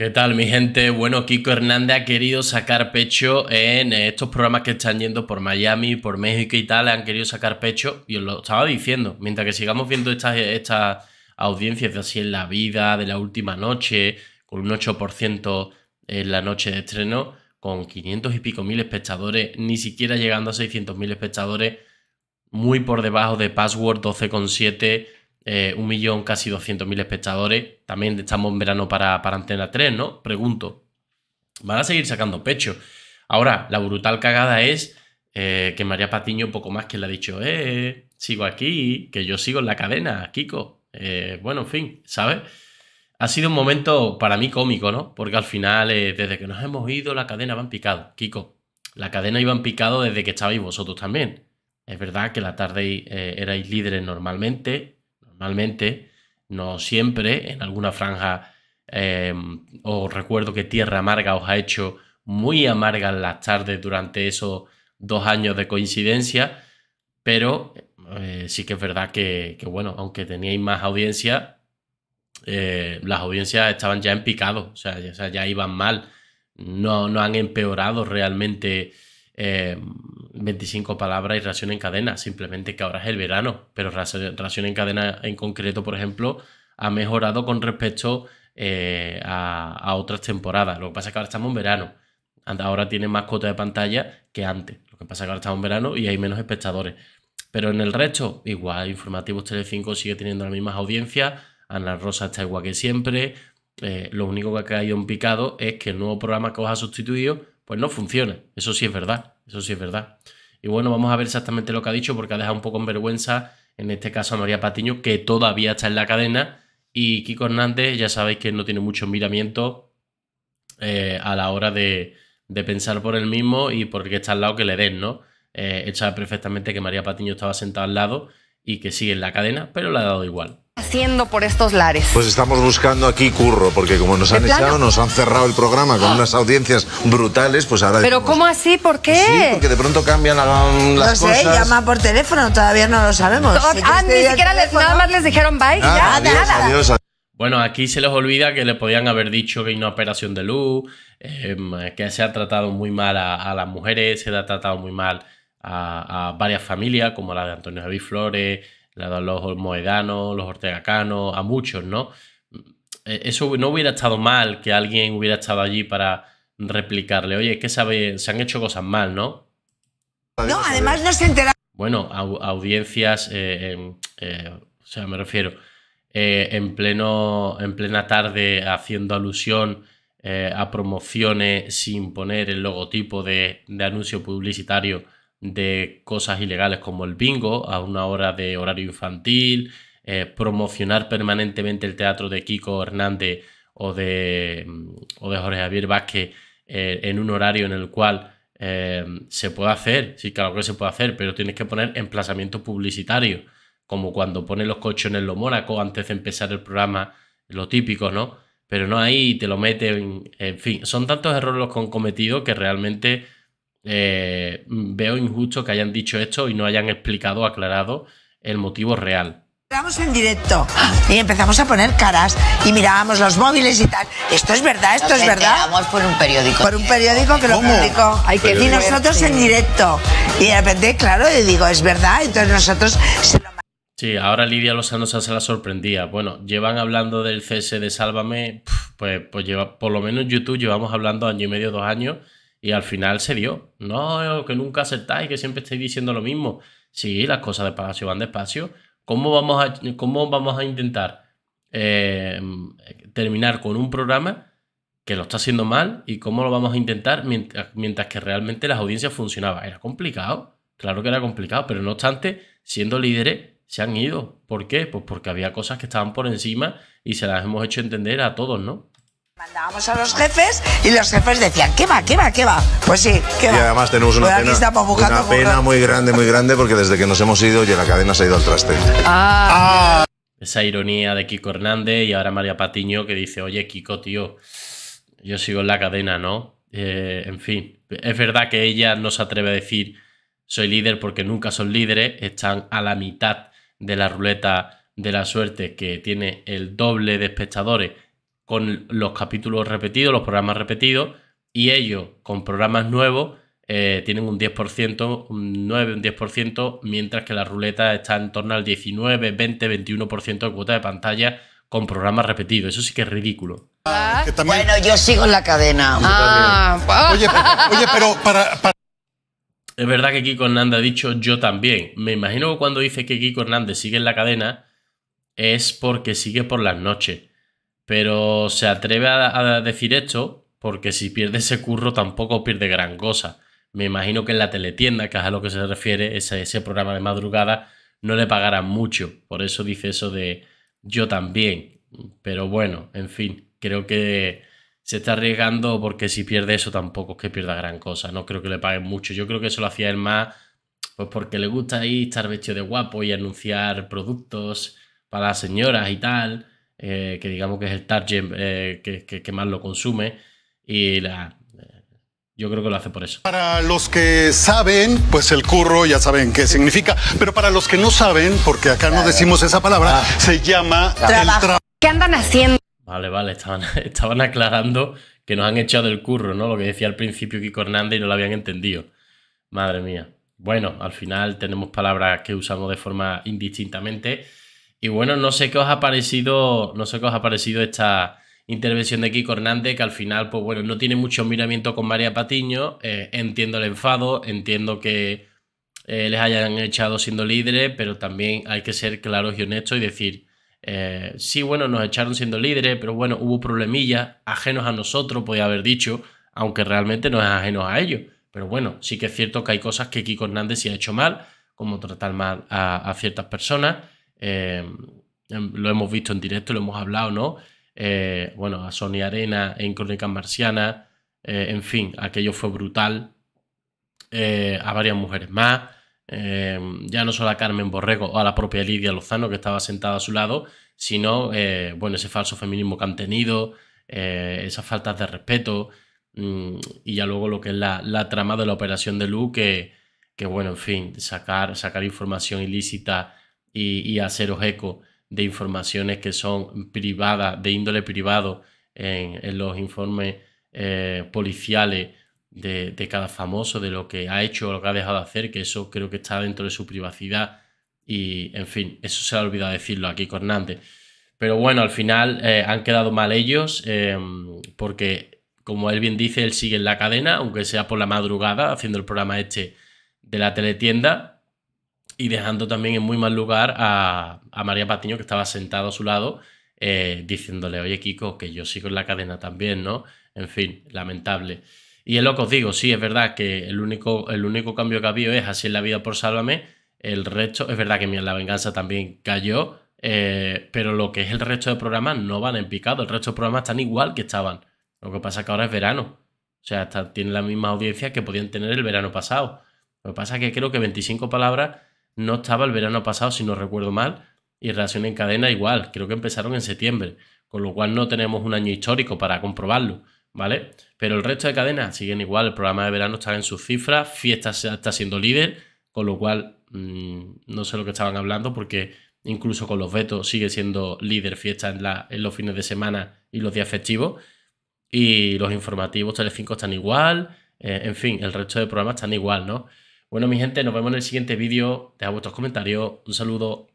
¿Qué tal, mi gente? Bueno, Kiko Hernández ha querido sacar pecho en eh, estos programas que están yendo por Miami, por México y tal. Han querido sacar pecho, y os lo estaba diciendo, mientras que sigamos viendo estas, eh, estas audiencias de Así en la Vida, de la última noche, con un 8% en la noche de estreno, con 500 y pico mil espectadores, ni siquiera llegando a 600 mil espectadores, muy por debajo de Password 12,7 eh, un millón casi mil espectadores. También estamos en verano para, para Antena 3, ¿no? Pregunto. Van a seguir sacando pecho. Ahora, la brutal cagada es eh, que María Patiño, un poco más que le ha dicho, eh, eh, sigo aquí, que yo sigo en la cadena, Kiko. bueno, en fin, ¿sabes? Ha sido un momento para mí cómico, ¿no? Porque al final, desde que nos hemos ido, la cadena va en picado, Kiko. La cadena iba en picado desde que estabais vosotros también. Es verdad que la tarde erais líderes normalmente, normalmente, no siempre, en alguna franja em, os recuerdo que Tierra Amarga os ha hecho muy amargas las tardes durante esos dos años de coincidencia, pero eh, sí que es verdad que, bueno, aunque teníais más audiencia, eh, las audiencias estaban ya en picado, o sea, ya, ya iban mal, no, no han empeorado realmente 25 em, palabras y ración en cadena, simplemente que ahora es el verano, pero ración en cadena en concreto, por ejemplo, ha mejorado con respecto eh, a, otras temporadas. Lo que pasa es que ahora estamos en verano. Ahora tiene más cuota de pantalla que antes. Lo que pasa es que ahora estamos en verano y hay menos espectadores. Pero en el resto, igual, Informativos Telecinco sigue teniendo las mismas audiencias, Ana Rosa está igual que siempre. Eh, lo único que ha caído en picado es que el nuevo programa que os ha sustituido pues no funciona. Eso sí es verdad, eso sí es verdad. Y bueno, vamos a ver exactamente lo que ha dicho porque ha dejado un poco en vergüenza, en este caso a María Patiño, que todavía está en la cadena. Y Kiko Hernández, ya sabéis que no tiene mucho miramiento eh, a la hora de, pensar por él mismo y porque está al lado que le den, ¿no? él eh, sabe perfectamente que María Patiño estaba sentada al lado y que sigue en la cadena, pero le ha dado igual. Haciendo por estos lares. Pues estamos buscando aquí curro, porque como nos han echado, nos han cerrado el programa con ah. unas audiencias brutales, pues ahora. Pero ¿cómo así? ¿Por qué? Sí, porque de pronto cambian la, las cosas. No sé, llama por teléfono, todavía no lo sabemos. ah, ni siquiera nada más les dijeron bye, ya, nada. Bueno, aquí se les olvida que le podían haber dicho que hay una operación de luz, em, que se ha tratado muy mal a, a las mujeres, se le ha tratado muy mal a, varias familias, como la de Antonio David Flores, la de los Moedanos, los Ortega Cano, a muchos, ¿no? Mm, eh, eso no hubiera estado mal que alguien hubiera estado allí para replicarle, oye, es que sabe, se han hecho cosas mal, ¿no? No, además no se enteran. Bueno, audiencias, eh, eh, o sea, me refiero, en, pleno, en plena tarde haciendo alusión a promociones sin poner el logotipo de anuncio publicitario de cosas ilegales como el bingo a una hora de horario infantil, eh, promocionar permanentemente el teatro de Kiko Hernández o de, mm, o de Jorge Javier Vázquez eh, en un horario en el cual eh, se puede hacer, sí, claro que se puede hacer, pero tienes que poner emplazamiento publicitario, como cuando pones los coches en lo Mónaco antes de empezar el programa, lo típico, ¿no? Pero no ahí te lo meten, en fin, son tantos errores los que han cometido que realmente eh, mm, veo injusto que hayan dicho esto y no hayan explicado, aclarado el motivo real. Estábamos en directo y empezamos a poner caras y mirábamos los móviles y tal. Esto es verdad, esto es verdad. por un periódico. Por un periódico que lo publicó. Hay que y nosotros en directo. Y de repente, claro, yo digo, es verdad. Entonces nosotros se lo... Sí, ahora Lidia Lozano se la sorprendía. Bueno, llevan hablando del cese de Sálvame, pues, pues lleva, por lo menos YouTube llevamos hablando año y medio, dos años y al final se dio. No, que nunca aceptáis, que siempre estáis diciendo lo mismo. Sí, las cosas de Palacio van despacio. ¿Cómo vamos a, cómo vamos a intentar eh, terminar con un programa que lo está haciendo mal y cómo lo vamos a intentar mientras, mientras que realmente las audiencias funcionaban? Era complicado, claro que era complicado, pero no obstante, siendo líderes, se han ido. ¿Por qué? Pues porque había cosas que estaban por encima y se las hemos hecho entender a todos, ¿no? Mandábamos a los jefes y los jefes decían, ¿qué va, qué va, qué va? Pues sí, ¿qué va? Y además tenemos una, pues pena, muy grande, muy grande, porque desde que nos hemos ido, ya la cadena se ha ido al traste. Ah. Ah. Esa ironía de Kiko Hernández y ahora María Patiño que dice, oye, Kiko, tío, yo sigo en la cadena, ¿no? Eh, en fin, es verdad que ella no se atreve a decir soy líder porque nunca son líderes, están a la mitad de la ruleta de la suerte que tiene el doble de espectadores con los capítulos repetidos, los programas repetidos, y ellos con programas nuevos eh, tienen un 10%, un 9, un 10%, mientras que la ruleta está en torno al 19, 20, 21% de cuota de pantalla con programas repetidos. Eso sí que es ridículo. Ah. Bueno, yo sigo en la cadena. Ah. oye, pero para, Es verdad que Kiko Hernández ha dicho yo también. Me imagino que cuando dice que Kiko Hernández sigue en la cadena es porque sigue por las noches. Pero se atreve a, decir esto porque si pierde ese curro tampoco pierde gran cosa. Me imagino que en la teletienda, que es a lo que se refiere, ese, ese programa de madrugada, no le pagarán mucho. Por eso dice eso de yo también. Pero bueno, en fin, creo que se está arriesgando porque si pierde eso tampoco es que pierda gran cosa. No creo que le paguen mucho. Yo creo que eso lo hacía él más pues porque le gusta ahí estar vestido de guapo y anunciar productos para las señoras y tal. Eh, que digamos que es el target eh, que, más lo consume y la, eh, yo creo que lo hace por eso. Para los que saben, pues el curro ya saben qué significa, pero para los que no saben, porque acá no decimos esa palabra, ah. se llama El ¿Qué andan haciendo? Vale, vale, estaban, estaban aclarando que nos han echado el curro, ¿no? Lo que decía al principio Kiko Hernández y no lo habían entendido. Madre mía. Bueno, al final tenemos palabras que usamos de forma indistintamente y bueno, no sé qué os ha parecido, no sé qué os ha parecido esta intervención de Kiko Hernández, que al final, pues bueno, no tiene mucho miramiento con María Patiño. Eh, entiendo el enfado, entiendo que eh, les hayan echado siendo líderes, pero también hay que ser claros y honestos y decir, eh, sí, bueno, nos echaron siendo líderes, pero bueno, hubo problemillas ajenos a nosotros, podía haber dicho, aunque realmente no es ajenos a ellos. Pero bueno, sí que es cierto que hay cosas que Kiko Hernández sí ha hecho mal, como tratar mal a ciertas personas eh, em, lo hemos visto en directo, lo hemos hablado, ¿no? Eh, bueno, a Sonia Arena en Crónicas Marcianas, eh, en fin, aquello fue brutal. a varias mujeres más, ya no solo a Carmen Borrego o a la propia Lidia Lozano que estaba sentada a su lado, sino, bueno, ese falso feminismo que han tenido, esas faltas de respeto mm, y ya luego lo que es la, trama de la operación de Lu, que, bueno, en fin, sacar información ilícita y, y haceros eco de informaciones que son privadas, de índole privado, en, los informes eh, policiales de, cada famoso, de lo que ha hecho o lo que ha dejado de hacer, que eso creo que está dentro de su privacidad. Y, en fin, eso se ha olvidado decirlo aquí con Hernández. Pero bueno, al final eh, han quedado mal ellos, eh, porque como él bien dice, él sigue en la cadena, aunque sea por la madrugada, haciendo el programa este de la teletienda, y dejando también en muy mal lugar a, María Patiño, que estaba sentado a su lado, eh, diciéndole, oye Kiko, que yo sigo en la cadena también, ¿no? En fin, lamentable. Y es lo que os digo, sí, es verdad que el único, el único cambio que ha habido es así en la vida por Sálvame, el resto, es verdad que mira, la venganza también cayó, eh, pero lo que es el resto de programas no van en picado, el resto de programas están igual que estaban. Lo que pasa es que ahora es verano. O sea, tienen la misma audiencia que podían tener el verano pasado. Lo que pasa es que creo que 25 palabras no estaba el verano pasado, si no recuerdo mal, y Reacción en Cadena igual, creo que empezaron en septiembre, con lo cual no tenemos un año histórico para comprobarlo, ¿vale? Pero el resto de cadenas siguen igual, el programa de verano está en sus cifras, Fiesta está siendo líder, con lo cual mm, no sé lo que estaban hablando porque incluso con los vetos sigue siendo líder Fiesta en, en los fines de semana y los días festivos, y los informativos Telecinco están igual, eh, en fin, el resto de programas están igual, ¿no? Bueno, mi gente, nos vemos en el siguiente vídeo. Dejad vuestros comentarios. Un saludo.